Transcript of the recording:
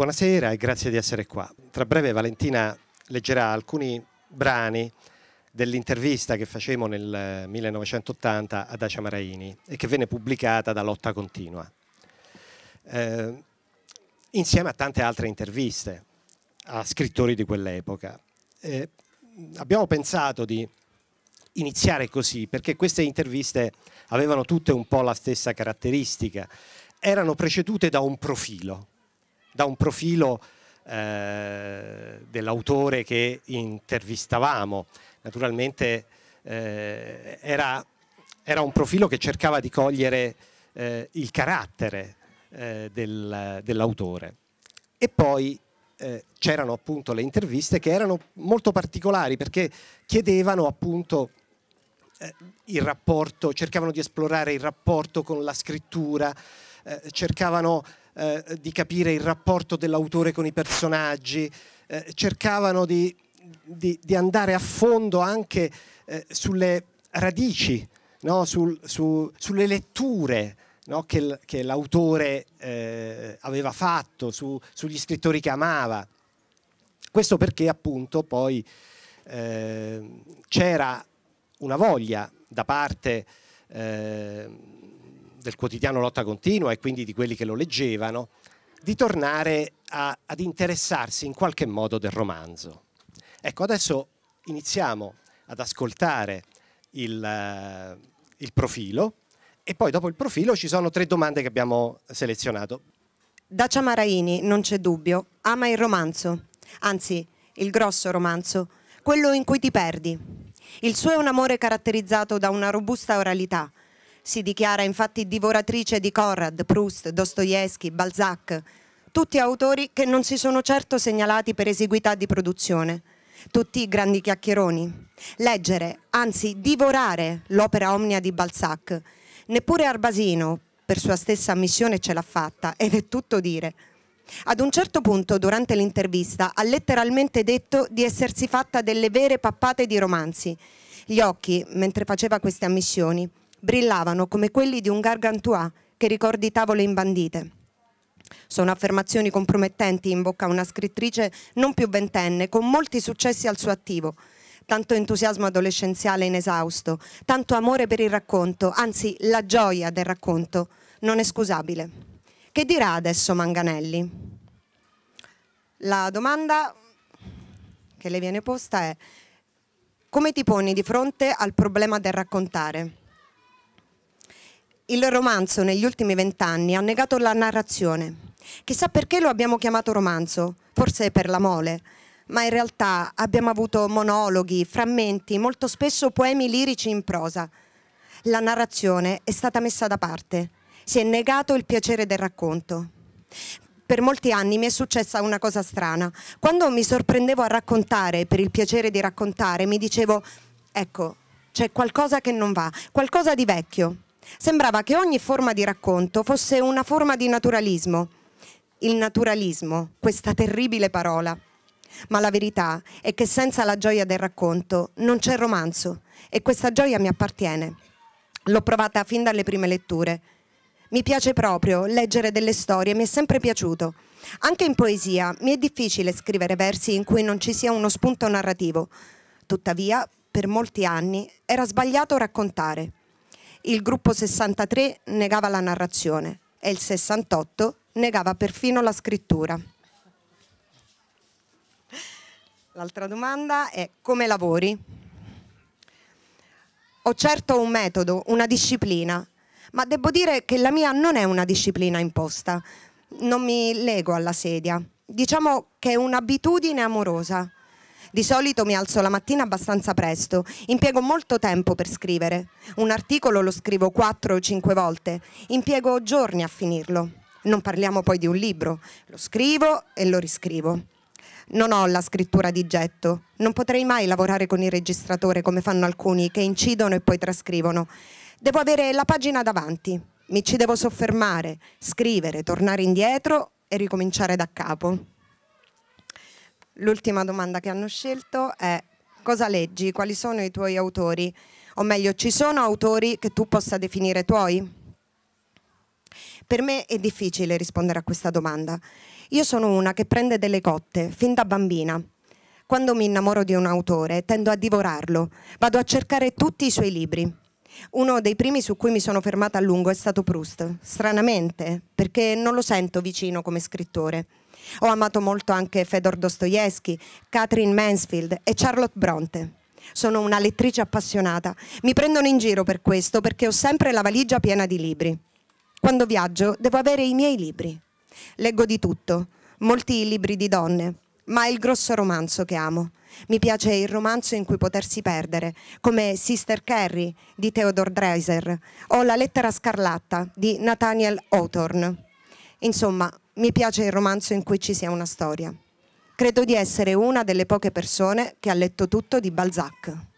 Buonasera e grazie di essere qua. Tra breve Valentina leggerà alcuni brani dell'intervista che facemmo nel 1980 eh, ad Acia Maraini e che venne pubblicata da Lotta Continua, eh, insieme a tante altre interviste a scrittori di quell'epoca. Eh, abbiamo pensato di iniziare così perché queste interviste avevano tutte un po' la stessa caratteristica, erano precedute da un profilo da un profilo eh, dell'autore che intervistavamo. Naturalmente eh, era, era, un profilo che cercava di cogliere eh, il carattere eh, del, dell'autore. E poi eh, c'erano appunto le interviste che erano molto particolari perché chiedevano appunto eh, il rapporto, cercavano di esplorare il rapporto con la scrittura, cercavano eh, di capire il rapporto dell'autore con i personaggi, eh, cercavano di, di, di, andare a fondo anche eh, sulle radici, no? Sul, su, sulle letture. No? Che, che, l'autore eh, aveva fatto su, sugli scrittori che amava. Questo perché appunto poi eh, c'era una voglia da parte eh, del quotidiano Lotta Continua e quindi di quelli che lo leggevano, di tornare a, ad interessarsi in qualche modo del romanzo. Ecco, adesso iniziamo ad ascoltare il, eh, il profilo e poi dopo il profilo ci sono tre domande che abbiamo selezionato. Dacia Maraini, non c'è dubbio, ama il romanzo, anzi il grosso romanzo, quello in cui ti perdi. Il suo è un amore caratterizzato da una robusta oralità, si dichiara infatti divoratrice di Conrad, Proust, Dostoevsky, Balzac, tutti autori che non si sono certo segnalati per esiguità di produzione tutti grandi chiacchieroni. Leggere, anzi divorare l'opera omnia di Balzac. Neppure Arbasino, per sua stessa missione, ce l'ha fatta ed è tutto dire. Ad un certo punto, durante l'intervista, ha letteralmente detto di essersi fatta delle vere pappate di romanzi. Gli occhi, mentre faceva queste ammissioni, brillavano come quelli di un gargantua che ricordi tavole imbandite. Sono affermazioni compromettenti in bocca a una scrittrice non più ventenne, con molti successi al suo attivo. Tanto entusiasmo adolescenziale inesausto, tanto amore per il racconto, anzi la gioia del racconto, non è scusabile. Che dirà adesso Manganelli? La domanda che le viene posta è come ti poni di fronte al problema del raccontare? Il romanzo negli ultimi vent'anni ha negato la narrazione. Chissà perché lo abbiamo chiamato romanzo, forse per la mole, ma in realtà abbiamo avuto monologhi, frammenti, molto spesso poemi lirici in prosa. La narrazione è stata messa da parte, si è negato il piacere del racconto. Per molti anni mi è successa una cosa strana. Quando mi sorprendevo a raccontare per il piacere di raccontare, mi dicevo, ecco, c'è qualcosa che non va, qualcosa di vecchio. Sembrava che ogni forma di racconto fosse una forma di naturalismo. Il naturalismo, questa terribile parola. Ma la verità è che senza la gioia del racconto non c'è romanzo e questa gioia mi appartiene. L'ho provata fin dalle prime letture. Mi piace proprio leggere delle storie, mi è sempre piaciuto. Anche in poesia mi è difficile scrivere versi in cui non ci sia uno spunto narrativo. Tuttavia, per molti anni era sbagliato raccontare. Il gruppo 63 negava la narrazione e il 68 negava perfino la scrittura. L'altra domanda è come lavori? Ho certo un metodo, una disciplina, ma devo dire che la mia non è una disciplina imposta. Non mi lego alla sedia. Diciamo che è un'abitudine amorosa di solito mi alzo la mattina abbastanza presto, impiego molto tempo per scrivere. Un articolo lo scrivo 4 o 5 volte, impiego giorni a finirlo. Non parliamo poi di un libro, lo scrivo e lo riscrivo. Non ho la scrittura di getto, non potrei mai lavorare con il registratore come fanno alcuni che incidono e poi trascrivono. Devo avere la pagina davanti, mi ci devo soffermare, scrivere, tornare indietro e ricominciare da capo l'ultima domanda che hanno scelto è cosa leggi, quali sono i tuoi autori? O meglio, ci sono autori che tu possa definire tuoi? Per me è difficile rispondere a questa domanda. Io sono una che prende delle cotte fin da bambina. Quando mi innamoro di un autore tendo a divorarlo, vado a cercare tutti i suoi libri. Uno dei primi su cui mi sono fermata a lungo è stato Proust, stranamente, perché non lo sento vicino come scrittore. Ho amato molto anche Fedor Dostoevsky, Catherine Mansfield e Charlotte Bronte. Sono una lettrice appassionata. Mi prendono in giro per questo perché ho sempre la valigia piena di libri. Quando viaggio devo avere i miei libri. Leggo di tutto, molti libri di donne, ma è il grosso romanzo che amo. Mi piace il romanzo in cui potersi perdere, come Sister Carrie di Theodore Dreiser o La lettera scarlatta di Nathaniel Hawthorne. Insomma, mi piace il romanzo in cui ci sia una storia. Credo di essere una delle poche persone che ha letto tutto di Balzac.